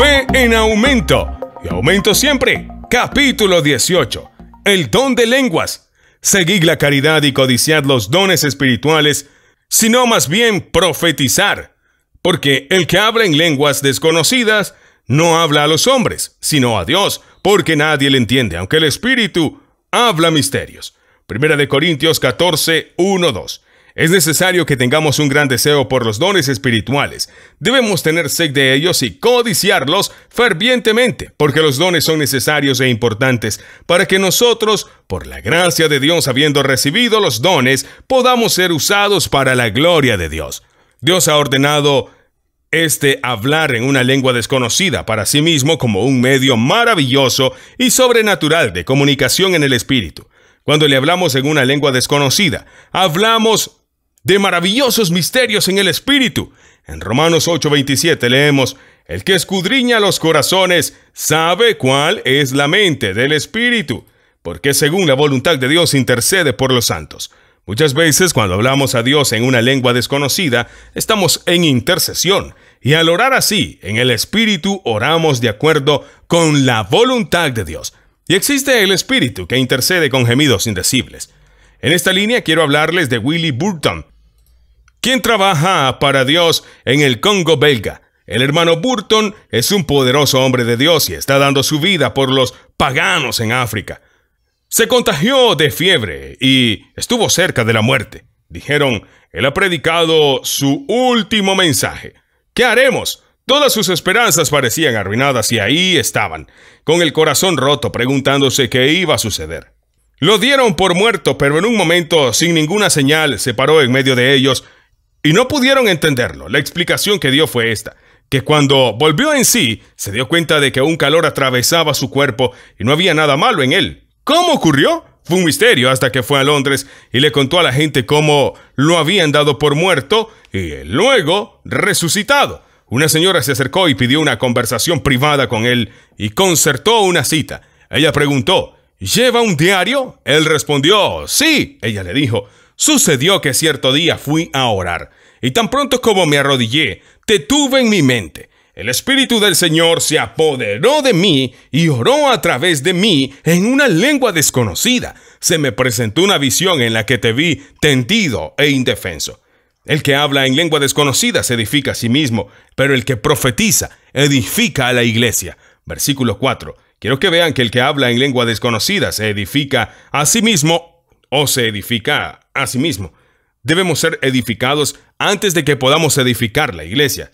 Fe en aumento. Y aumento siempre. Capítulo 18. El don de lenguas. Seguid la caridad y codiciad los dones espirituales, sino más bien profetizar. Porque el que habla en lenguas desconocidas no habla a los hombres, sino a Dios, porque nadie le entiende, aunque el Espíritu habla misterios. Primera de Corintios 14, 1, 2. Es necesario que tengamos un gran deseo por los dones espirituales. Debemos tener sed de ellos y codiciarlos fervientemente, porque los dones son necesarios e importantes para que nosotros, por la gracia de Dios habiendo recibido los dones, podamos ser usados para la gloria de Dios. Dios ha ordenado este hablar en una lengua desconocida para sí mismo como un medio maravilloso y sobrenatural de comunicación en el espíritu. Cuando le hablamos en una lengua desconocida, hablamos de maravillosos misterios en el Espíritu. En Romanos 8:27 leemos, El que escudriña los corazones sabe cuál es la mente del Espíritu, porque según la voluntad de Dios intercede por los santos. Muchas veces cuando hablamos a Dios en una lengua desconocida, estamos en intercesión, y al orar así, en el Espíritu oramos de acuerdo con la voluntad de Dios. Y existe el Espíritu que intercede con gemidos indecibles. En esta línea quiero hablarles de Willie Burton, ¿Quién trabaja para Dios en el Congo belga. El hermano Burton es un poderoso hombre de Dios y está dando su vida por los paganos en África. Se contagió de fiebre y estuvo cerca de la muerte. Dijeron, él ha predicado su último mensaje. ¿Qué haremos? Todas sus esperanzas parecían arruinadas y ahí estaban, con el corazón roto preguntándose qué iba a suceder. Lo dieron por muerto, pero en un momento, sin ninguna señal, se paró en medio de ellos y no pudieron entenderlo. La explicación que dio fue esta, que cuando volvió en sí, se dio cuenta de que un calor atravesaba su cuerpo y no había nada malo en él. ¿Cómo ocurrió? Fue un misterio hasta que fue a Londres y le contó a la gente cómo lo habían dado por muerto y luego resucitado. Una señora se acercó y pidió una conversación privada con él y concertó una cita. Ella preguntó, ¿Lleva un diario? Él respondió, sí. Ella le dijo, sucedió que cierto día fui a orar y tan pronto como me arrodillé, te tuve en mi mente. El Espíritu del Señor se apoderó de mí y oró a través de mí en una lengua desconocida. Se me presentó una visión en la que te vi tendido e indefenso. El que habla en lengua desconocida se edifica a sí mismo, pero el que profetiza edifica a la iglesia. Versículo 4. Quiero que vean que el que habla en lengua desconocida se edifica a sí mismo o se edifica a sí mismo. Debemos ser edificados antes de que podamos edificar la iglesia.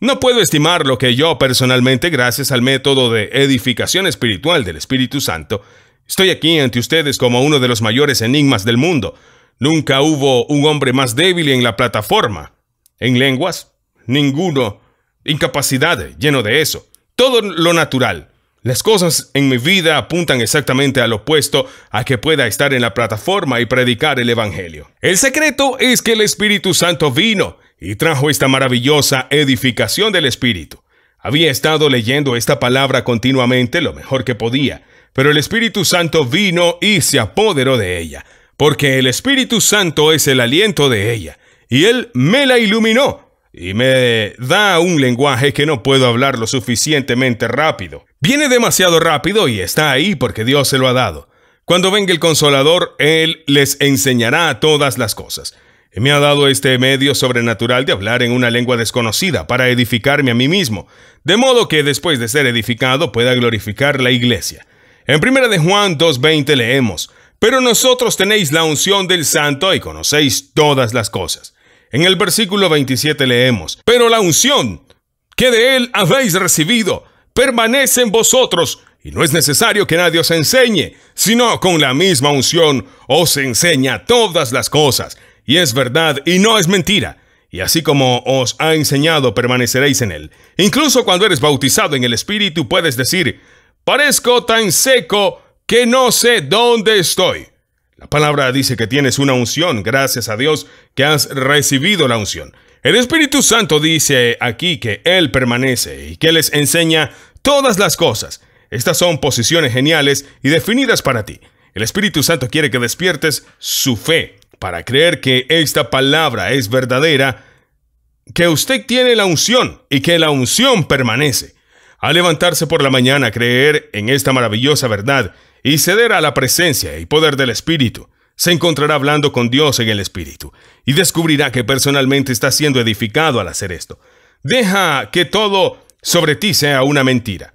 No puedo estimar lo que yo personalmente, gracias al método de edificación espiritual del Espíritu Santo, estoy aquí ante ustedes como uno de los mayores enigmas del mundo. Nunca hubo un hombre más débil en la plataforma. En lenguas, ninguno. Incapacidad, lleno de eso. Todo lo natural, las cosas en mi vida apuntan exactamente al opuesto a que pueda estar en la plataforma y predicar el Evangelio. El secreto es que el Espíritu Santo vino y trajo esta maravillosa edificación del Espíritu. Había estado leyendo esta palabra continuamente lo mejor que podía, pero el Espíritu Santo vino y se apoderó de ella, porque el Espíritu Santo es el aliento de ella, y él me la iluminó y me da un lenguaje que no puedo hablar lo suficientemente rápido. Viene demasiado rápido y está ahí porque Dios se lo ha dado. Cuando venga el consolador, Él les enseñará todas las cosas. Y me ha dado este medio sobrenatural de hablar en una lengua desconocida para edificarme a mí mismo, de modo que después de ser edificado pueda glorificar la iglesia. En 1 de Juan 2.20 leemos, pero nosotros tenéis la unción del santo y conocéis todas las cosas. En el versículo 27 leemos, pero la unción que de él habéis recibido permanece en vosotros y no es necesario que nadie os enseñe, sino con la misma unción os enseña todas las cosas. Y es verdad y no es mentira. Y así como os ha enseñado, permaneceréis en él. Incluso cuando eres bautizado en el Espíritu puedes decir, parezco tan seco que no sé dónde estoy. La palabra dice que tienes una unción, gracias a Dios que has recibido la unción. El Espíritu Santo dice aquí que Él permanece y que les enseña todas las cosas. Estas son posiciones geniales y definidas para ti. El Espíritu Santo quiere que despiertes su fe para creer que esta palabra es verdadera, que usted tiene la unción y que la unción permanece. Al levantarse por la mañana, creer en esta maravillosa verdad y ceder a la presencia y poder del Espíritu, se encontrará hablando con Dios en el Espíritu y descubrirá que personalmente está siendo edificado al hacer esto. Deja que todo sobre ti sea una mentira,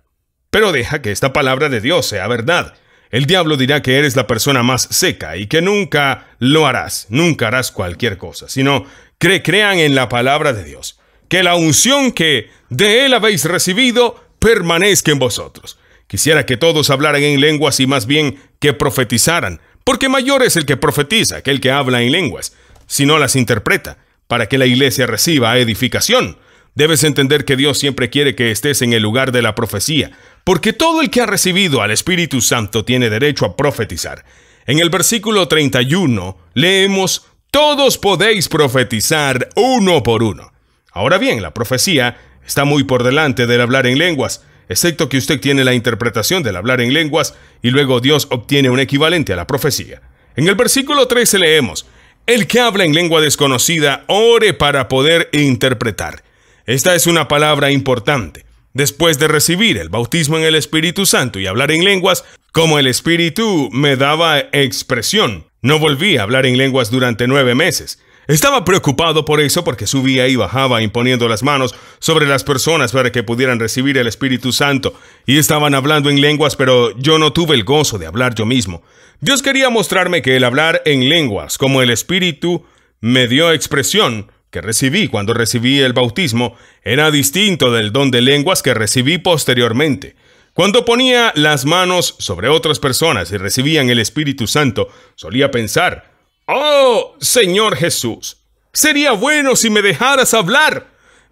pero deja que esta palabra de Dios sea verdad. El diablo dirá que eres la persona más seca y que nunca lo harás, nunca harás cualquier cosa, sino que crean en la palabra de Dios, que la unción que de él habéis recibido permanezca en vosotros. Quisiera que todos hablaran en lenguas y más bien que profetizaran, porque mayor es el que profetiza que el que habla en lenguas, si no las interpreta, para que la iglesia reciba edificación. Debes entender que Dios siempre quiere que estés en el lugar de la profecía, porque todo el que ha recibido al Espíritu Santo tiene derecho a profetizar. En el versículo 31 leemos, todos podéis profetizar uno por uno. Ahora bien, la profecía está muy por delante del hablar en lenguas, excepto que usted tiene la interpretación del hablar en lenguas y luego Dios obtiene un equivalente a la profecía. En el versículo 13 leemos, El que habla en lengua desconocida, ore para poder interpretar. Esta es una palabra importante. Después de recibir el bautismo en el Espíritu Santo y hablar en lenguas, como el Espíritu me daba expresión, no volví a hablar en lenguas durante nueve meses. Estaba preocupado por eso porque subía y bajaba imponiendo las manos sobre las personas para que pudieran recibir el Espíritu Santo, y estaban hablando en lenguas, pero yo no tuve el gozo de hablar yo mismo. Dios quería mostrarme que el hablar en lenguas, como el Espíritu me dio expresión que recibí cuando recibí el bautismo, era distinto del don de lenguas que recibí posteriormente. Cuando ponía las manos sobre otras personas y recibían el Espíritu Santo, solía pensar, Oh, Señor Jesús, sería bueno si me dejaras hablar.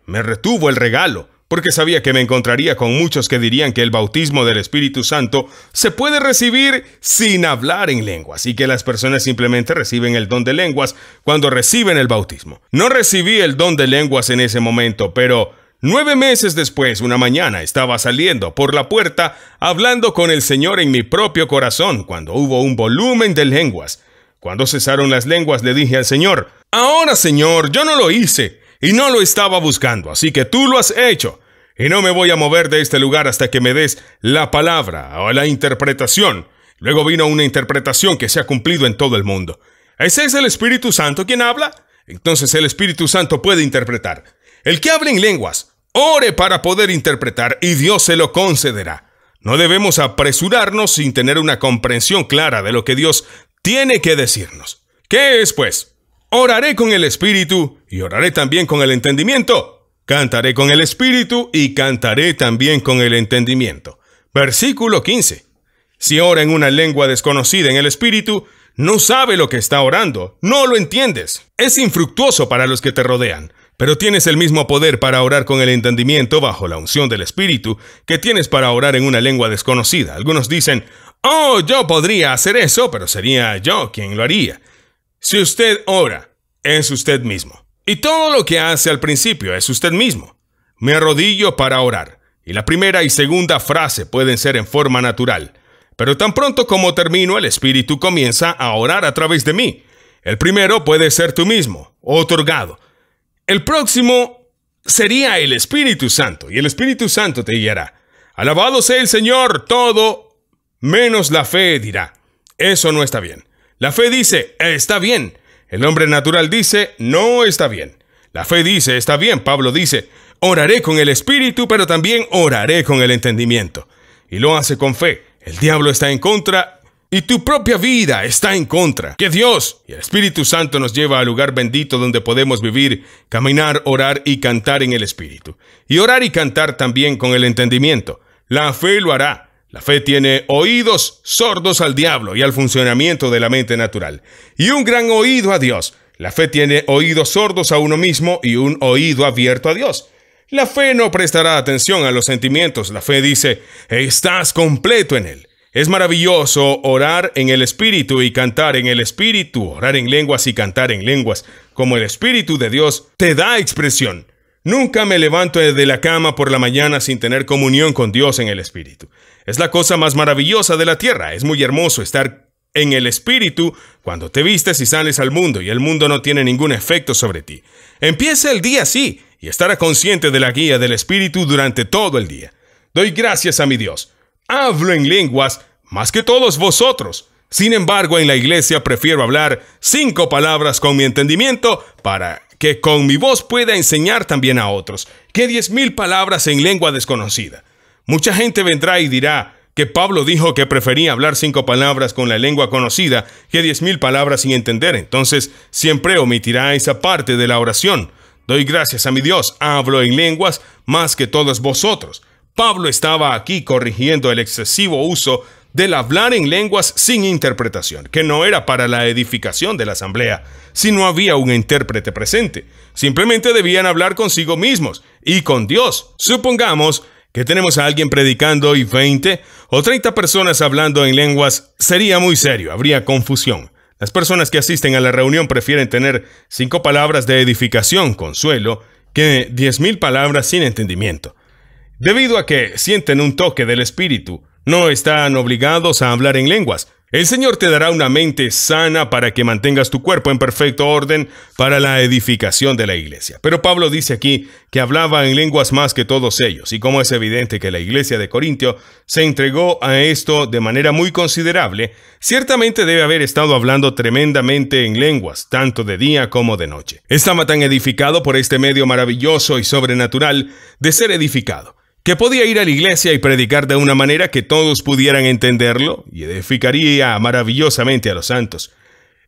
Me retuvo el regalo, porque sabía que me encontraría con muchos que dirían que el bautismo del Espíritu Santo se puede recibir sin hablar en lenguas y que las personas simplemente reciben el don de lenguas cuando reciben el bautismo. No recibí el don de lenguas en ese momento, pero Nueve meses después, una mañana, estaba saliendo por la puerta hablando con el Señor en mi propio corazón cuando hubo un volumen de lenguas. Cuando cesaron las lenguas le dije al Señor, Ahora, Señor, yo no lo hice y no lo estaba buscando, así que tú lo has hecho. Y no me voy a mover de este lugar hasta que me des la palabra o la interpretación. Luego vino una interpretación que se ha cumplido en todo el mundo. ¿Ese es el Espíritu Santo quien habla? Entonces el Espíritu Santo puede interpretar. El que hable en lenguas, ore para poder interpretar y Dios se lo concederá. No debemos apresurarnos sin tener una comprensión clara de lo que Dios tiene que decirnos. ¿Qué es, pues? Oraré con el espíritu y oraré también con el entendimiento. Cantaré con el espíritu y cantaré también con el entendimiento. Versículo 15. Si ora en una lengua desconocida en el espíritu, no sabe lo que está orando, no lo entiendes. Es infructuoso para los que te rodean, pero tienes el mismo poder para orar con el entendimiento bajo la unción del espíritu que tienes para orar en una lengua desconocida. Algunos dicen, Oh, yo podría hacer eso, pero sería yo quien lo haría. Si usted ora, es usted mismo. Y todo lo que hace al principio es usted mismo. Me arrodillo para orar. Y la primera y segunda frase pueden ser en forma natural. Pero tan pronto como termino, el Espíritu comienza a orar a través de mí. El primero puede ser tú mismo, otorgado. El próximo sería el Espíritu Santo, y el Espíritu Santo te guiará. Alabado sea el Señor, todo menos la fe dirá, eso no está bien. La fe dice, está bien. El hombre natural dice, no está bien. La fe dice, está bien. Pablo dice, oraré con el espíritu, pero también oraré con el entendimiento. Y lo hace con fe. El diablo está en contra y tu propia vida está en contra. Que Dios y el Espíritu Santo nos lleva al lugar bendito donde podemos vivir, caminar, orar y cantar en el Espíritu. Y orar y cantar también con el entendimiento. La fe lo hará. La fe tiene oídos sordos al diablo y al funcionamiento de la mente natural, y un gran oído a Dios. La fe tiene oídos sordos a uno mismo y un oído abierto a Dios. La fe no prestará atención a los sentimientos. La fe dice, estás completo en Él. Es maravilloso orar en el Espíritu y cantar en el Espíritu, orar en lenguas y cantar en lenguas, como el Espíritu de Dios te da expresión. Nunca me levanto de la cama por la mañana sin tener comunión con Dios en el Espíritu. Es la cosa más maravillosa de la tierra. Es muy hermoso estar en el Espíritu cuando te vistes y sales al mundo y el mundo no tiene ningún efecto sobre ti. Empieza el día así y estará consciente de la guía del Espíritu durante todo el día. Doy gracias a mi Dios. Hablo en lenguas más que todos vosotros. Sin embargo, en la iglesia prefiero hablar cinco palabras con mi entendimiento para que con mi voz pueda enseñar también a otros, que diez mil palabras en lengua desconocida. Mucha gente vendrá y dirá que Pablo dijo que prefería hablar cinco palabras con la lengua conocida que diez mil palabras sin entender, entonces siempre omitirá esa parte de la oración. Doy gracias a mi Dios, hablo en lenguas más que todos vosotros. Pablo estaba aquí corrigiendo el excesivo uso del hablar en lenguas sin interpretación, que no era para la edificación de la asamblea, si no había un intérprete presente. Simplemente debían hablar consigo mismos y con Dios. Supongamos que tenemos a alguien predicando y 20 o 30 personas hablando en lenguas, sería muy serio, habría confusión. Las personas que asisten a la reunión prefieren tener cinco palabras de edificación, consuelo, que 10.000 palabras sin entendimiento. Debido a que sienten un toque del Espíritu, no están obligados a hablar en lenguas. El Señor te dará una mente sana para que mantengas tu cuerpo en perfecto orden para la edificación de la iglesia. Pero Pablo dice aquí que hablaba en lenguas más que todos ellos, y como es evidente que la iglesia de Corintio se entregó a esto de manera muy considerable, ciertamente debe haber estado hablando tremendamente en lenguas, tanto de día como de noche. Estaba tan edificado por este medio maravilloso y sobrenatural de ser edificado que podía ir a la iglesia y predicar de una manera que todos pudieran entenderlo y edificaría maravillosamente a los santos.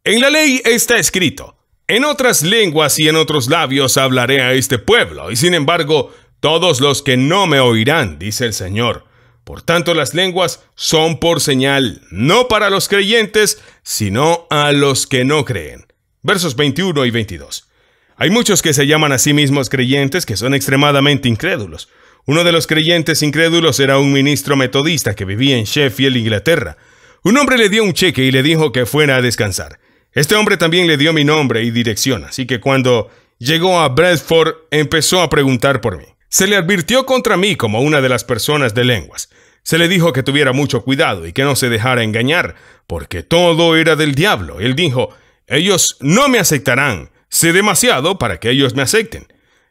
En la ley está escrito, en otras lenguas y en otros labios hablaré a este pueblo, y sin embargo, todos los que no me oirán, dice el Señor. Por tanto, las lenguas son por señal, no para los creyentes, sino a los que no creen. Versos 21 y 22. Hay muchos que se llaman a sí mismos creyentes que son extremadamente incrédulos. Uno de los creyentes incrédulos era un ministro metodista que vivía en Sheffield, Inglaterra. Un hombre le dio un cheque y le dijo que fuera a descansar. Este hombre también le dio mi nombre y dirección, así que cuando llegó a Bradford empezó a preguntar por mí. Se le advirtió contra mí como una de las personas de lenguas. Se le dijo que tuviera mucho cuidado y que no se dejara engañar, porque todo era del diablo. Él dijo, ellos no me aceptarán, sé demasiado para que ellos me acepten.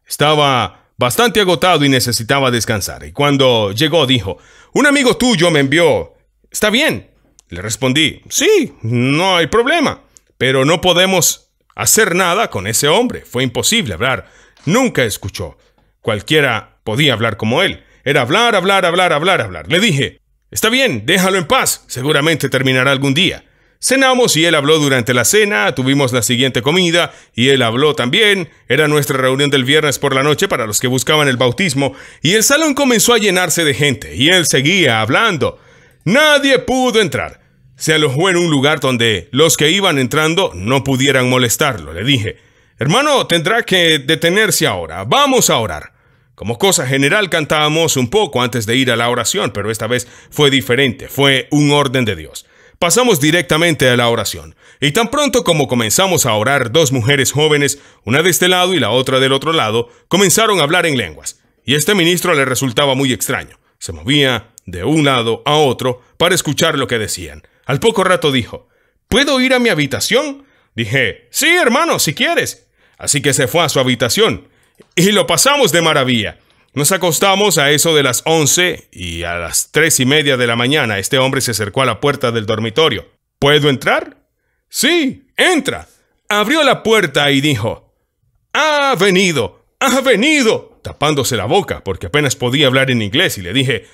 Estaba bastante agotado y necesitaba descansar. Y cuando llegó dijo, un amigo tuyo me envió. Está bien. Le respondí, sí, no hay problema, pero no podemos hacer nada con ese hombre. Fue imposible hablar. Nunca escuchó. Cualquiera podía hablar como él. Era hablar, hablar, hablar, hablar, hablar. Le dije, está bien, déjalo en paz. Seguramente terminará algún día. Cenamos y él habló durante la cena, tuvimos la siguiente comida y él habló también. Era nuestra reunión del viernes por la noche para los que buscaban el bautismo y el salón comenzó a llenarse de gente y él seguía hablando. Nadie pudo entrar. Se alojó en un lugar donde los que iban entrando no pudieran molestarlo. Le dije, hermano, tendrá que detenerse ahora. Vamos a orar. Como cosa general cantábamos un poco antes de ir a la oración, pero esta vez fue diferente, fue un orden de Dios pasamos directamente a la oración. Y tan pronto como comenzamos a orar, dos mujeres jóvenes, una de este lado y la otra del otro lado, comenzaron a hablar en lenguas. Y este ministro le resultaba muy extraño. Se movía de un lado a otro para escuchar lo que decían. Al poco rato dijo, ¿Puedo ir a mi habitación? Dije, sí, hermano, si quieres. Así que se fue a su habitación. Y lo pasamos de maravilla. Nos acostamos a eso de las once y a las tres y media de la mañana este hombre se acercó a la puerta del dormitorio. ¿Puedo entrar? Sí, entra. Abrió la puerta y dijo, Ha venido, ha venido, tapándose la boca porque apenas podía hablar en inglés y le dije,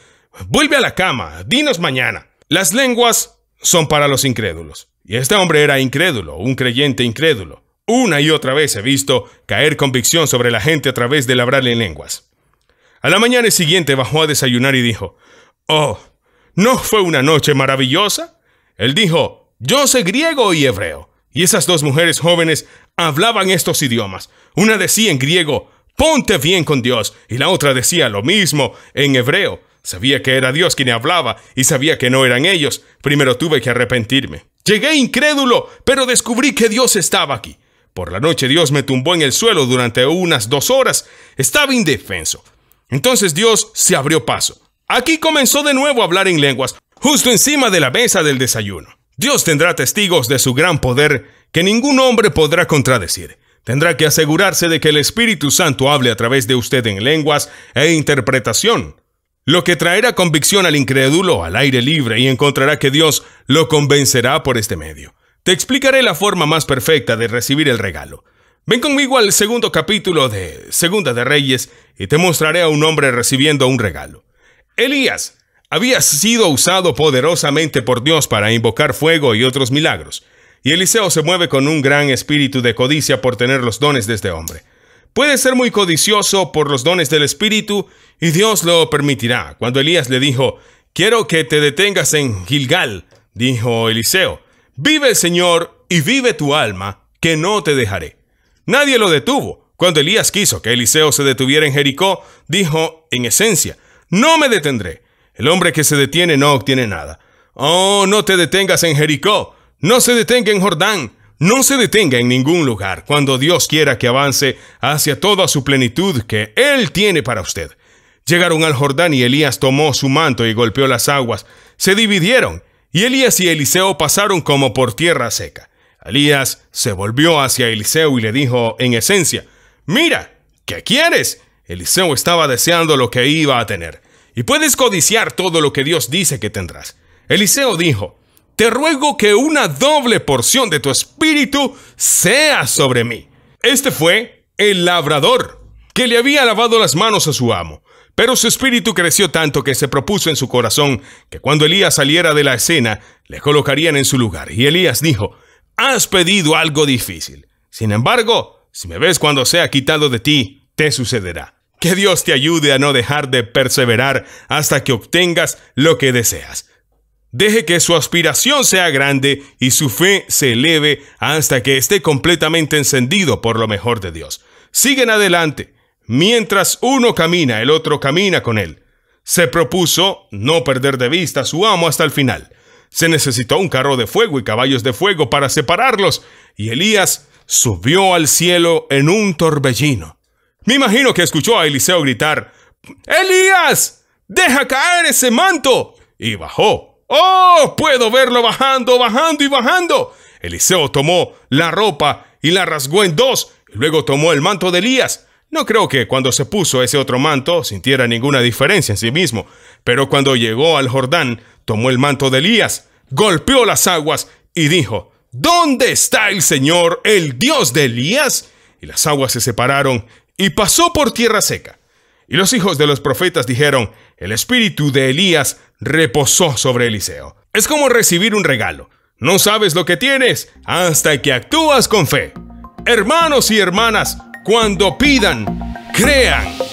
Vuelve a la cama, dinos mañana. Las lenguas son para los incrédulos. Y este hombre era incrédulo, un creyente incrédulo. Una y otra vez he visto caer convicción sobre la gente a través de labrarle en lenguas. A la mañana siguiente bajó a desayunar y dijo, Oh, ¿no fue una noche maravillosa? Él dijo, Yo sé griego y hebreo. Y esas dos mujeres jóvenes hablaban estos idiomas. Una decía en griego, Ponte bien con Dios, y la otra decía lo mismo en hebreo. Sabía que era Dios quien hablaba y sabía que no eran ellos. Primero tuve que arrepentirme. Llegué incrédulo, pero descubrí que Dios estaba aquí. Por la noche Dios me tumbó en el suelo durante unas dos horas. Estaba indefenso. Entonces Dios se abrió paso. Aquí comenzó de nuevo a hablar en lenguas, justo encima de la mesa del desayuno. Dios tendrá testigos de su gran poder que ningún hombre podrá contradecir. Tendrá que asegurarse de que el Espíritu Santo hable a través de usted en lenguas e interpretación, lo que traerá convicción al incrédulo al aire libre y encontrará que Dios lo convencerá por este medio. Te explicaré la forma más perfecta de recibir el regalo. Ven conmigo al segundo capítulo de Segunda de Reyes y te mostraré a un hombre recibiendo un regalo. Elías había sido usado poderosamente por Dios para invocar fuego y otros milagros, y Eliseo se mueve con un gran espíritu de codicia por tener los dones de este hombre. Puede ser muy codicioso por los dones del espíritu y Dios lo permitirá. Cuando Elías le dijo, quiero que te detengas en Gilgal, dijo Eliseo, vive el Señor y vive tu alma, que no te dejaré. Nadie lo detuvo. Cuando Elías quiso que Eliseo se detuviera en Jericó, dijo, en esencia, no me detendré. El hombre que se detiene no obtiene nada. Oh, no te detengas en Jericó, no se detenga en Jordán, no se detenga en ningún lugar cuando Dios quiera que avance hacia toda su plenitud que Él tiene para usted. Llegaron al Jordán y Elías tomó su manto y golpeó las aguas, se dividieron, y Elías y Eliseo pasaron como por tierra seca. Elías se volvió hacia Eliseo y le dijo, en esencia, Mira, ¿qué quieres? Eliseo estaba deseando lo que iba a tener, y puedes codiciar todo lo que Dios dice que tendrás. Eliseo dijo, Te ruego que una doble porción de tu espíritu sea sobre mí. Este fue el labrador, que le había lavado las manos a su amo. Pero su espíritu creció tanto que se propuso en su corazón que cuando Elías saliera de la escena, le colocarían en su lugar. Y Elías dijo, has pedido algo difícil. Sin embargo, si me ves cuando sea quitado de ti, te sucederá. Que Dios te ayude a no dejar de perseverar hasta que obtengas lo que deseas. Deje que su aspiración sea grande y su fe se eleve hasta que esté completamente encendido por lo mejor de Dios. Siguen adelante. Mientras uno camina, el otro camina con él. Se propuso no perder de vista a su amo hasta el final. Se necesitó un carro de fuego y caballos de fuego para separarlos, y Elías subió al cielo en un torbellino. Me imagino que escuchó a Eliseo gritar, Elías, deja caer ese manto. Y bajó. ¡Oh! Puedo verlo bajando, bajando y bajando. Eliseo tomó la ropa y la rasgó en dos, y luego tomó el manto de Elías. No creo que cuando se puso ese otro manto sintiera ninguna diferencia en sí mismo, pero cuando llegó al Jordán tomó el manto de Elías, golpeó las aguas y dijo, ¿Dónde está el Señor, el Dios de Elías? Y las aguas se separaron y pasó por tierra seca. Y los hijos de los profetas dijeron, el espíritu de Elías reposó sobre Eliseo. Es como recibir un regalo. No sabes lo que tienes hasta que actúas con fe. Hermanos y hermanas, cuando pidan, crean.